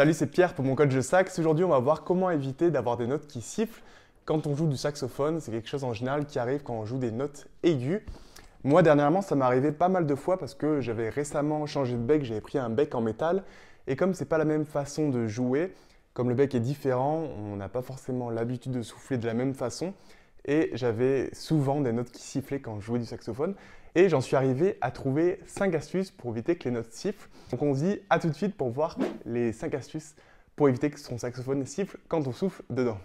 Salut, c'est Pierre pour mon code de sax. Aujourd'hui, on va voir comment éviter d'avoir des notes qui sifflent quand on joue du saxophone. C'est quelque chose en général qui arrive quand on joue des notes aiguës. Moi, dernièrement, ça m'est arrivé pas mal de fois parce que j'avais récemment changé de bec, j'avais pris un bec en métal. Et comme c'est pas la même façon de jouer, comme le bec est différent, on n'a pas forcément l'habitude de souffler de la même façon. Et j'avais souvent des notes qui sifflaient quand je jouais du saxophone. Et j'en suis arrivé à trouver 5 astuces pour éviter que les notes sifflent. Donc on se dit à tout de suite pour voir les 5 astuces pour éviter que son saxophone siffle quand on souffle dedans.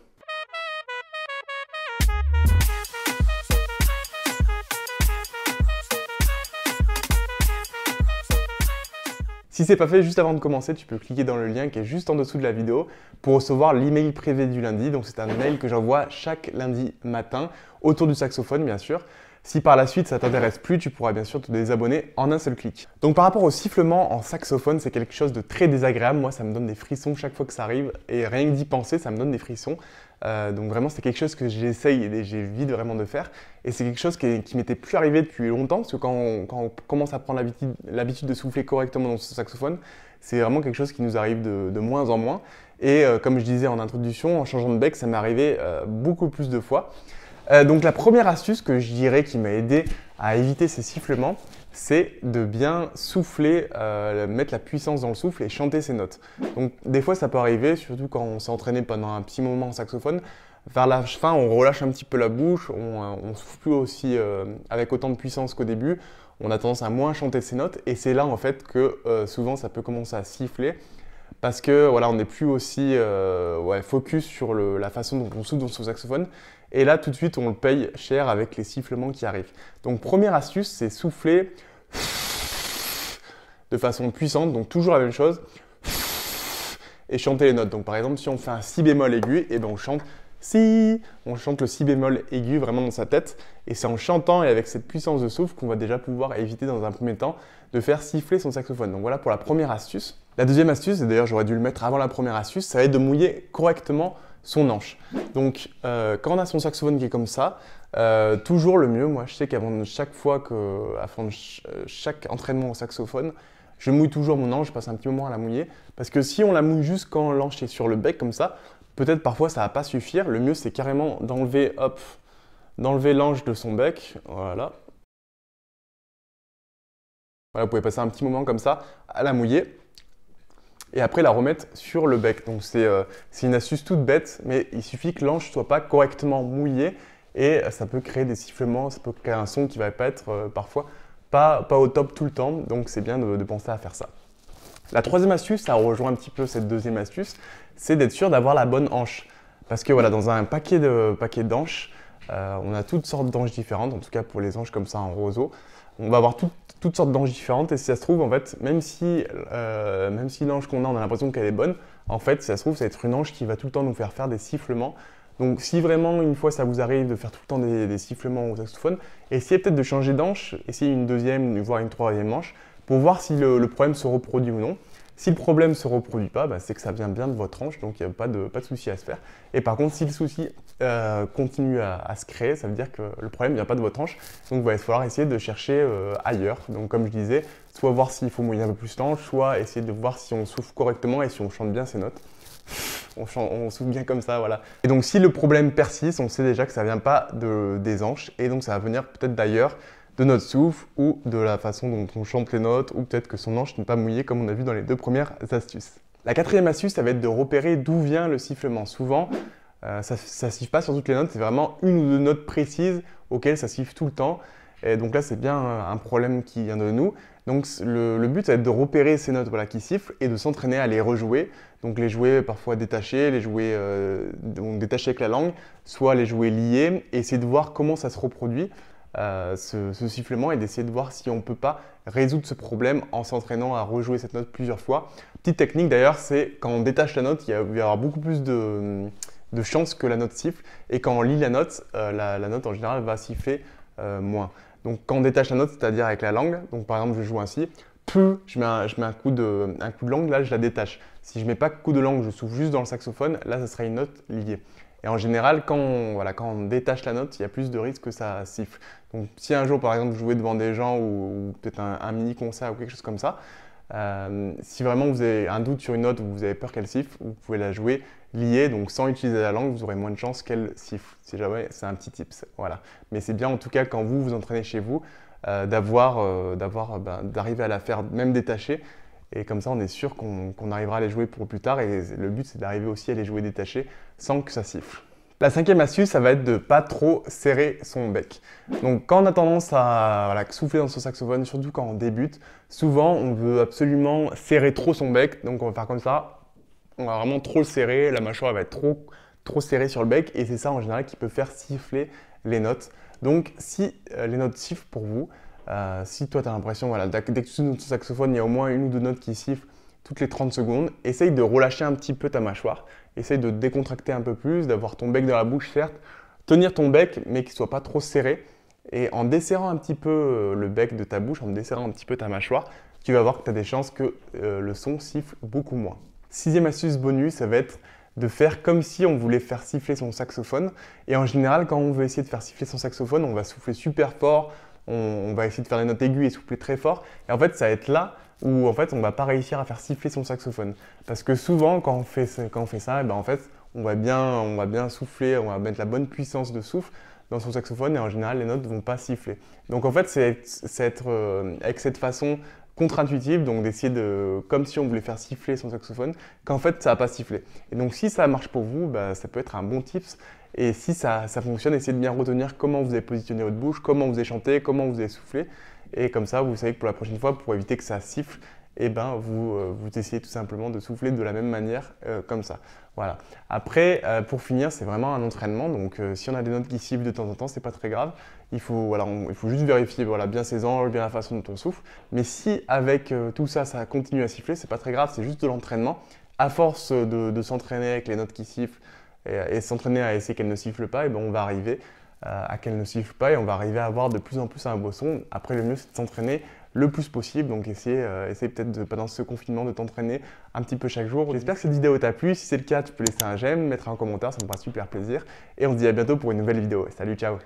Si c'est pas fait, juste avant de commencer, tu peux cliquer dans le lien qui est juste en dessous de la vidéo pour recevoir l'email privé du lundi. Donc c'est un mail que j'envoie chaque lundi matin autour du saxophone bien sûr. Si par la suite ça t'intéresse plus, tu pourras bien sûr te désabonner en un seul clic. Donc par rapport au sifflement en saxophone, c'est quelque chose de très désagréable. Moi, ça me donne des frissons chaque fois que ça arrive et rien que d'y penser, ça me donne des frissons. Euh, donc vraiment, c'est quelque chose que j'essaye et j'ai j'évite vraiment de faire. Et c'est quelque chose qui, qui m'était plus arrivé depuis longtemps, parce que quand on, commence à prendre l'habitude de souffler correctement dans son saxophone, c'est vraiment quelque chose qui nous arrive de, moins en moins. Et euh, comme je disais en introduction, en changeant de bec, ça m'est arrivé euh, beaucoup plus de fois. Euh, donc la première astuce que je dirais qui m'a aidé à éviter ces sifflements, c'est de bien souffler, euh, mettre la puissance dans le souffle et chanter ses notes. Donc des fois ça peut arriver, surtout quand on s'est entraîné pendant un petit moment en saxophone, vers la fin on relâche un petit peu la bouche, on, euh, souffle plus aussi avec autant de puissance qu'au début, on a tendance à moins chanter ses notes et c'est là en fait que souvent ça peut commencer à siffler parce que voilà, on n'est plus aussi euh, focus sur la façon dont on souffle dans son saxophone. Et là, tout de suite, on le paye cher avec les sifflements qui arrivent. Donc, première astuce, c'est souffler de façon puissante, donc toujours la même chose, et chanter les notes. Donc, par exemple, si on fait un si bémol aigu, et eh ben on chante si, on chante le si bémol aigu vraiment dans sa tête. Et c'est en chantant et avec cette puissance de souffle qu'on va déjà pouvoir éviter dans un premier temps de faire siffler son saxophone. Donc voilà pour la première astuce. La deuxième astuce, et d'ailleurs j'aurais dû le mettre avant la première astuce, ça va être de mouiller correctement son hanche. Donc euh, quand on a son saxophone qui est comme ça, euh, toujours le mieux, moi je sais qu'avant chaque fois que, avant euh, chaque entraînement au saxophone, je mouille toujours mon hanche, je passe un petit moment à la mouiller, parce que si on la mouille juste quand l'anche est sur le bec comme ça, peut-être parfois ça ne va pas suffire, le mieux c'est carrément d'enlever, hop, d'enlever l'ange de son bec, voilà. Voilà, vous pouvez passer un petit moment comme ça à la mouiller et après la remettre sur le bec. Donc c'est euh, une astuce toute bête, mais il suffit que l'anche ne soit pas correctement mouillée, et ça peut créer des sifflements, ça peut créer un son qui va pas être euh, parfois pas, pas, au top tout le temps, donc c'est bien de, penser à faire ça. La troisième astuce, ça rejoint un petit peu cette deuxième astuce, c'est d'être sûr d'avoir la bonne hanche. Parce que voilà, dans un paquet de paquet d'anches, euh, on a toutes sortes d'anches différentes, en tout cas pour les anges comme ça en roseau. On va avoir toutes toutes sortes d'anges différentes et si ça se trouve en fait même si euh, même si l'ange qu'on a on a l'impression qu'elle est bonne en fait ça se trouve ça va être une ange qui va tout le temps nous faire faire des sifflements donc si vraiment une fois ça vous arrive de faire tout le temps des, sifflements au saxophone essayez peut-être de changer d'ange essayez une deuxième voire une troisième manche pour voir si le problème se reproduit ou non si le problème ne se reproduit pas, bah, c'est que ça vient bien de votre hanche, donc il n'y a pas de, pas de souci à se faire. Et par contre, si le souci euh, continue à, se créer, ça veut dire que le problème ne vient pas de votre hanche. donc il va falloir essayer de chercher euh, ailleurs. Donc comme je disais, soit voir s'il faut mouiller un peu plus l'anche, soit essayer de voir si on souffle correctement et si on chante bien ses notes. On, souffle bien comme ça, voilà. Et donc si le problème persiste, on sait déjà que ça ne vient pas de, des hanches et donc ça va venir peut-être d'ailleurs, de notre souffle ou de la façon dont on chante les notes ou peut-être que son hanche n'est pas mouillée comme on a vu dans les deux premières astuces. La quatrième astuce, ça va être de repérer d'où vient le sifflement. Souvent, euh, ça ne siffle pas sur toutes les notes, c'est vraiment une ou deux notes précises auxquelles ça siffle tout le temps. Et donc là, c'est bien euh, un problème qui vient de nous. Donc le, but, ça va être de repérer ces notes voilà, qui sifflent et de s'entraîner à les rejouer. Donc les jouer parfois détachés, les jouer euh, détachés avec la langue, soit les jouer liés, et essayer de voir comment ça se reproduit. Euh, ce, sifflement et d'essayer de voir si on ne peut pas résoudre ce problème en s'entraînant à rejouer cette note plusieurs fois. Petite technique d'ailleurs, c'est quand on détache la note, il va y avoir beaucoup plus de, chances que la note siffle. Et quand on lit la note, euh, la, note en général va siffler euh, moins. Donc quand on détache la note, c'est-à-dire avec la langue, donc par exemple je joue ainsi, je mets, un, je mets un, coup de, langue, là je la détache. Si je mets pas coup de langue, je souffle juste dans le saxophone, là ce serait une note liée. Et en général, quand on, détache la note, il y a plus de risques que ça siffle. Donc si un jour, par exemple, vous jouez devant des gens ou, peut-être un, mini-concert ou quelque chose comme ça, euh, si vraiment vous avez un doute sur une note ou vous avez peur qu'elle siffle, vous pouvez la jouer liée, donc sans utiliser la langue, vous aurez moins de chances qu'elle siffle. Si jamais, c'est un petit tips. Voilà. Mais c'est bien en tout cas quand vous vous entraînez chez vous euh, euh, ben, d'arriver à la faire même détachée et comme ça, on est sûr qu'on arrivera à les jouer pour plus tard. Et le but, c'est d'arriver aussi à les jouer détachés sans que ça siffle. La cinquième astuce, ça va être de pas trop serrer son bec. Donc quand on a tendance à souffler dans son saxophone, surtout quand on débute, souvent on veut absolument serrer trop son bec. Donc on va faire comme ça, on va vraiment trop le serrer, la mâchoire va être trop, trop serrée sur le bec. Et c'est ça en général qui peut faire siffler les notes. Donc si euh, les notes sifflent pour vous, euh, si toi, tu as l'impression, voilà, dès que tu ton saxophone, il y a au moins une ou deux notes qui sifflent toutes les 30 secondes, essaye de relâcher un petit peu ta mâchoire, essaye de décontracter un peu plus, d'avoir ton bec dans la bouche, certes, tenir ton bec, mais qu'il ne soit pas trop serré. Et en desserrant un petit peu euh, le bec de ta bouche, en desserrant un petit peu ta mâchoire, tu vas voir que tu as des chances que euh, le son siffle beaucoup moins. Sixième astuce bonus, ça va être de faire comme si on voulait faire siffler son saxophone. Et en général, quand on veut essayer de faire siffler son saxophone, on va souffler super fort, on, va essayer de faire les notes aiguës et souffler très fort. Et en fait, ça va être là où en fait, on ne va pas réussir à faire siffler son saxophone. Parce que souvent, quand on fait, ça, eh ben, en fait, on va, bien, on va bien souffler, on va mettre la bonne puissance de souffle dans son saxophone et en général, les notes ne vont pas siffler. Donc en fait, c'est euh, avec cette façon contre-intuitive, donc d'essayer de, comme si on voulait faire siffler son saxophone, qu'en fait ça va pas siffler. Et donc si ça marche pour vous, bah, ça peut être un bon tips. Et si ça, fonctionne, essayez de bien retenir comment vous avez positionné votre bouche, comment vous avez chanté, comment vous avez soufflé. Et comme ça, vous savez que pour la prochaine fois, pour éviter que ça siffle, eh ben, euh, vous, essayez tout simplement de souffler de la même manière euh, comme ça. Voilà. Après, euh, pour finir, c'est vraiment un entraînement. Donc, si on a des notes qui sifflent de temps en temps, c'est pas très grave. Il faut, juste vérifier voilà, bien ses angles, bien la façon dont on souffle. Mais si avec tout ça, ça continue à siffler, c'est pas très grave, c'est juste de l'entraînement. À force de, de s'entraîner avec les notes qui sifflent, euh, et, s'entraîner à essayer qu'elle ne siffle pas, et ben on va arriver euh, à qu'elle ne siffle pas et on va arriver à avoir de plus en plus un beau son. Après, le mieux, c'est de s'entraîner le plus possible. Donc, essayez, euh, peut-être pendant ce confinement de t'entraîner un petit peu chaque jour. J'espère que cette vidéo t'a plu. Si c'est le cas, tu peux laisser un j'aime, mettre un commentaire, ça me fera super plaisir. Et on se dit à bientôt pour une nouvelle vidéo. Salut, ciao